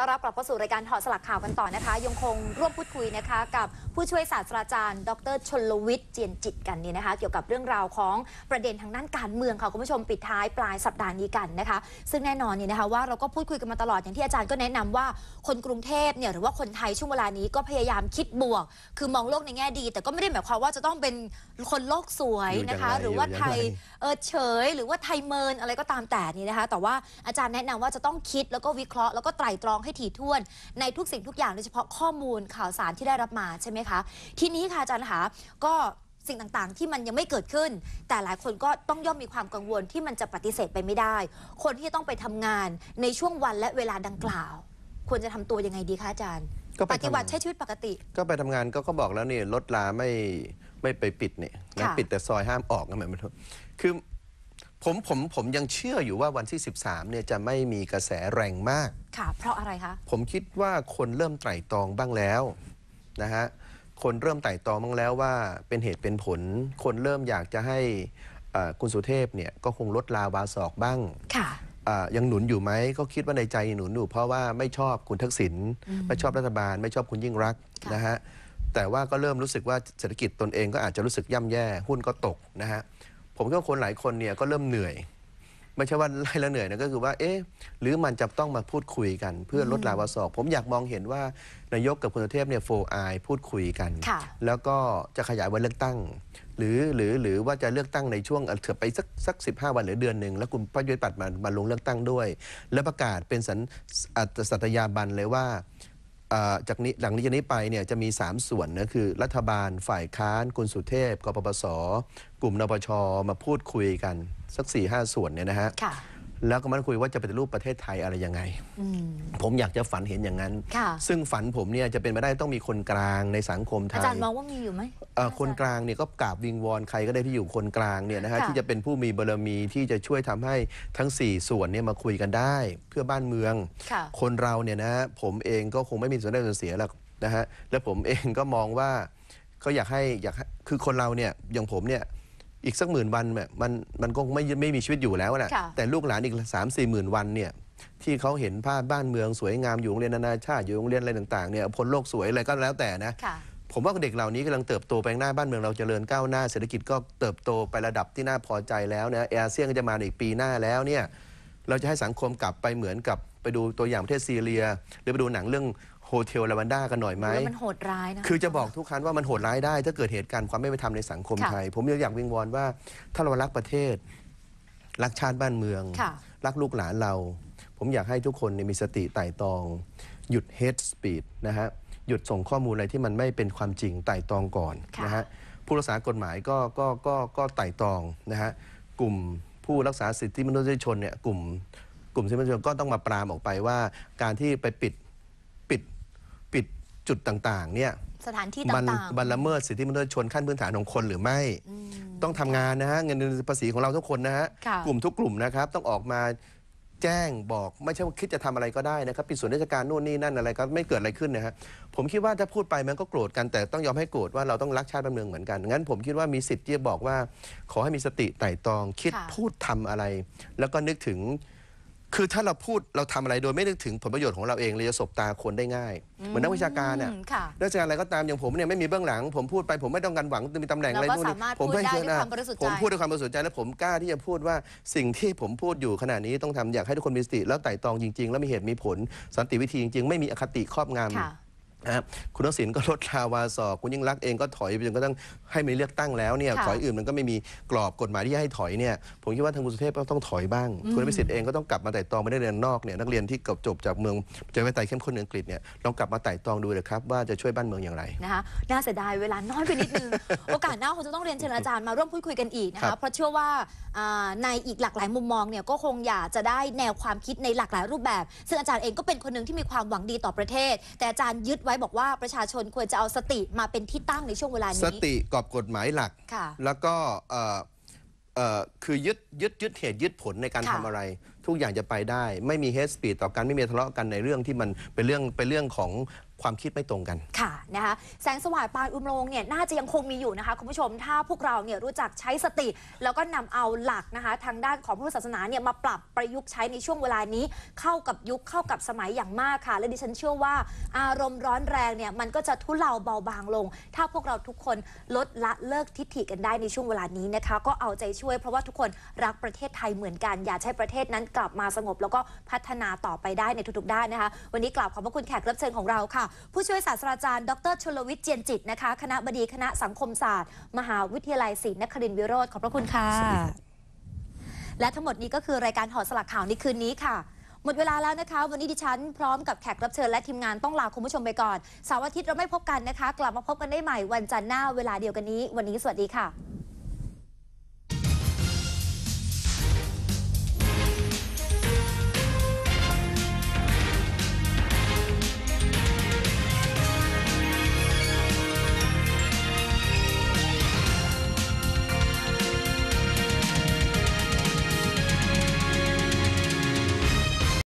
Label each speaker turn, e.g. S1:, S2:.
S1: ต้อนรับกลับเข้าสู่รายการถอดสลักข่าวกันต่อนะคะยังคงร่วมพูดคุยนะคะกับผู้ช่วยศาสตราจารย์ ดรชนลวิทย์เจียนจิตกันนี่นะคะ เกี่ยวกับเรื่องราวของประเด็นทางด้านการเมืองค่ะคุณผู้ชมปิดท้ายปลายสัปดาห์นี้กันนะคะ ซึ่งแน่นอนเนี่ยนะคะว่าเราก็พูดคุยกันมาตลอด อย่างที่อาจารย์ก็แนะนำว่าคนกรุงเทพเนี่ยหรือว่าคนไทยช่วงเวลานี้ก็พยายามคิดบวก คือมองโลกในแง่ดี แต่ก็ไม่ได้หมายความว่าจะต้องเป็นคนโลกสวยนะคะหรือว่าไทยเออเฉยหรือว่าไทยเมิน อะไรก็ตามแต่นี่นะคะ แต่ว่าอาจารย์แนะนำว่าจะต้องคิดแล้วก็วิเคราะห์แล้วก็ไตร่ตรองให้ถี่ถ้วนในทุกสิ่งทุกอย่างโดยเฉพาะข้อมูลข่าวสารที่ได้รับมาใช่ไหมคะ ทีนี้ค่ะอาจารย์คะก็สิ่งต่างๆ ที่มันยังไม่เกิดขึ้น แต่หลายคนก็ต้องย่อมมีความกังวลที่มันจะปฏิเสธไปไม่ได้ คนที่ต้องไปทำงานในช่วงวันและเวลาดังกล่าว ควรจะทำตัวยังไงดีคะอาจารย์ ก็ปฏิบัติใช้ชีวิตปกติ
S2: ก็ไปทำงานก็ก็บอกแล้วนี่รถลาไม่ไม่ไปปิดเนี่ยนะปิดแต่ซอยห้ามออกนะหมายมันคือผมผมผมยังเชื่ออยู่ว่าวันที่ 13เนี่ยจะไม่มีกระแสแรงมาก
S1: ค่ะเพราะอะไรคะ
S2: ผมคิดว่าคนเริ่มไตร่ตรองบ้างแล้วนะฮะคนเริ่มไตร่ตรองบ้างแล้วว่าเป็นเหตุเป็นผล คนเริ่มอยากจะให้คุณสุเทพเนี่ยก็คงลดลาวาศอกบ้างค่ะยังหนุนอยู่ไหมก็คิดว่าในใจหนุนอยู่ เพราะว่าไม่ชอบคุณทักษิณไม่ชอบรัฐบาลไม่ชอบคุณยิ่งรักะนะฮะแต่ว่าก็เริ่มรู้สึกว่าเศรษฐกิจตนเองก็อาจจะรู้สึกย่ำแย่หุ้นก็ตกนะฮะผมก็คนหลายคนเนี่ยก็เริ่มเหนื่อยไม่ใช่ว่าไล่แล้วเหนื่อยนะก็คือว่าเอ๊ะหรือมันจะต้องมาพูดคุยกัน เพื่อลดลาวาสอกผมอยากมองเห็นว่านายกกับคุณเทพเนี่ยโฟไอพูดคุยกัน แล้วก็จะขยายวันเลือกตั้ง หรือหรือหรือว่าจะเลือกตั้งในช่วงเถือไปสักสักสิวันหรือเดือนหนึ่งแล้วคุณพระยุทธปัดมามาลงเลือกตั้งด้วยและประกาศเป็นสัญสัตยาบันเลยว่าจากนี้หลังนี้จากนี้ไปเนี่ยจะมี 3 ส่วนนะคือ รัฐบาลฝ่ายค้านคุณสุเทพกปปสกลุ่มนปชมาพูดคุยกัน สัก4ี่ห้าส่วนเนี่ยนะฮะแล้วก็มาคุยว่าจะเป็นรูปประเทศไทยอะไรยังไงผมอยากจะฝันเห็นอย่างนั้น ซึ่งฝันผมเนี่ยจะเป็นไปได้ต้องมีคนกลางในสังคมไทยอาจารย์มองว่ามีอยู่ไหมคนกลางเนี่ยก็กราบวิงวอนใครก็ได้ที่อยู่คนกลางเนี่ยนะฮะที่จะเป็นผู้มีบารมีที่จะช่วยทำให้ทั้ง 4 ส่วนเนี่ยมาคุยกันได้เพื่อบ้านเมือง คนเราเนี่ยนะผมเองก็คงไม่มีส่วนได้ส่วนเสียหรอกนะฮะและผมเองก็มองว่าก็อยากให้อยากคือคนเราเนี่ยอย่างผมเนี่ยอีกสักหมื่นวันเนี่ยมันมันคงไม่ไม่มีชีวิตอยู่แล้วแหละแต่ลูกหลานอีกสามสี่หมื่นวันเนี่ย ที่เขาเห็นภาพบ้านเมืองสวยงามอยู่โรงเรียนนานาชาติอยู่โรงเรียนอะไรต่างๆเนี่ยพลโลกสวย อะไรก็แล้วแต่นะผมว่าเด็กเหล่านี้กำลังเติบโตไปข้างหน้าบ้านเมืองเราจเจริญก้าวหน้าเศรษฐกิจก็เติบโตไประดับที่น่าพอใจแล้วนะอเซียก็จะมาอีกปีหน้าแล้วเนี่ยเราจะให้สังคมกลับไปเหมือนกับไปดูตัวอย่างประเทศซีเรีย หรือไปดูหนังเรื่องโฮเทลลาวันด้ากันหน่อยไหมแล้วมันโหดร้ายนะคือจะบอกทุกครั้งว่ามันโหดร้ายได้ ถ้าเกิดเหตุการณ์ความไม่เป็นธรรมในสังคมไทย ผมอยากวิงวอนว่า ถ้าเรารักประเทศ รักชาติบ้านเมือง รักลูกหลานเรา ผมอยากให้ทุกคนมีสติไต่ตอง หยุดเฮดสปีดนะฮะหยุดส่งข้อมูลอะไรที่มันไม่เป็นความจริงไต่ตองก่อนนะฮะผู้รักษากฎหมายก็ก็ก็ก็ไต่ตองนะฮะกลุ่มผู้รักษาสิทธิมนุษยชนเนี่ยกลุ่มกลุ่มสิทธิมนุษยชนก็ต้องมาปรามออกไปว่า การที่ไปปิดจุดต่างๆเนี่ย
S1: สถานที่ต่างๆบัรละ
S2: เมิดสิทธิมนุษยชนขั้นพื้นฐานของคนหรือไม่มต้องทำงานนะฮะเงินภาษีของเราทุกคนนะฮะกลุ่มทุกกลุ่มนะครับต้องออกมาแจ้งบอกไม่ใช่ว่าคิดจะทำอะไรก็ได้นะครับปิดส่วนราชการนู่นนี่ นั่นอะไรก็ไม่เกิดอะไรขึ้นนะฮะผมคิดว่าถ้าพูดไปมันก็โกรธกันแต่ต้องยอมให้โกรธว่าเราต้องรักชาติบ้านเมืองเหมือนกันงั้น ผมคิดว่ามีสิทธิ์ที่จะบอกว่าขอให้มีสติไต่ตองคิดพูดทำอะไร แล้วก็นึกถึงคือถ้าเราพูดเราทำอะไรโดยไม่นึกถึงผลประโยชน์ของเราเองเราจะสบตาคนได้ง่าย เหมือนนักวิชาการเนี่ยนักวิชาการอะไรก็ตามอย่างผมเนี่ยไม่มีเบื้องหลัง ผมพูดไป ผมไม่ต้องการหวังมีตำแหน่งอะไรนู่นผมไม่เชื่อน์ผมพูดด้วยความบริสุทธิ์ใจและผมกล้าที่จะพูดว่าสิ่งที่ผมพูดอยู่ขณะนี้ต้องทำอยากให้ทุกคนมีสติ แล้วไต่ตองจริงๆ แล้วมีเหตุมีผลสันติวิธีจริงๆไม่มีอคติครอบงำนะคุณทักษิณก็ลดลาวาสอกคุณยิ่งรักเองก็ถอยไปจนก็ต้องให้มีเลือกตั้งแล้วเนี่ยถอยอื่นมันก็ไม่มีกรอบ กฎหมายที่ให้ถอยเนี่ย ผมคิดว่าทางคุณสุเทพก็ต้องถอยบ้าง คุณพิสิทธิ์เองก็ต้องกลับมาไต่ตองไม่ได้เรียนนอกเนี่ย นักเรียนที่จบจบจากเมืองประชิปไต่เข้มข้นในอังกฤษเนี่ย ลองกลับมาไต่ตองดูเลยครับว่าจะช่วยบ้านเมืองอย่างไร
S1: นะคะ น่าเสียดายเวลาน้อยไปนิดนึง โอกาสหน้าคงจะต้องเรียนเชิญอาจารย์มาร่วมพูดคุยกันอีกนะคะ เพราะเชื่อว่า่าในอีกหลากหลายมุมมองเนี่ยก็คงอยากจะได้แนวความคิดในหลากหลายรูปแบบ ซึ่งอาจารย์เองก็เป็นคนหนึ่งที่มีความหวังดีต่อประเทศ แต่อาจารย์ยึดไว้บอกว่าประชาชนควรจะเอาสติมาเป็นที่ตั้งในช่วงเวลานี้ สติ
S2: กรอบกฎหมายหลัก ค่ะ แล้วก็คือยึดยึดยึดเหตุยึดผลในการทำทำอะไร ทุกอย่างจะไปได้ ไม่มีเฮสปีดต่อกันไม่มีทะเลาะกันในเรื่องที่มันเป็นเรื่องเป็นเรื่องของความคิดไม่ตรงกัน
S1: ค่ะนะคะแสงสว่างปลายอุโมงค์เนี่ยน่าจะยังคงมีอยู่นะคะ คุณผู้ชม ถ้าพวกเราเนี่ยรู้จักใช้สติ แล้วก็นำเอาหลักนะคะ ทางด้านของพุทธศาสนาเนี่ยมาปรับประยุกต์ใช้ ในช่วงเวลานี้เข้ากับยุคเข้ากับสมัยอย่างมากค่ะ และดิฉันเชื่อว่าอารมณ์ร้อนแรงเนี่ยมันก็จะทุเลาเบาบางลง ถ้าพวกเราทุกคนลดละเลิกทิฐิกันได้ในช่วงเวลานี้นะคะก็เอาใจช่วยเพราะว่าทุกคนรักประเทศไทยเหมือนกันอยากให้ประเทศนั้นกลับมาสงบ แล้วก็พัฒนาต่อไปได้ในทุกๆด้านนะคะวันนี้กล่าวขอบพระคุณแขกรับเชิญของเราค่ะผู้ช่วยศาสตราจารย์ดรชลวิทย์เจียนจิตนะคะคณะบดีคณะสังคมศาสตร์ มหาวิทยาลัยศรีนครินทร์วิโรธขอบพระคุณค่ะ และทั้งหมดนี้ก็คือรายการหอสลักข่าวในคืนนี้ค่ะ หมดเวลาแล้วนะคะ วันนี้ดิฉันพร้อมกับแขกรับเชิญและทีมงานต้องลาคุณผู้ชมไปก่อนเสาร์อาทิตย์เราไม่พบกันนะคะ กลับมาพบกันได้ใหม่วันจันทร์หน้าเวลาเดียวกันนี้ วันนี้สวัสดีค่ะ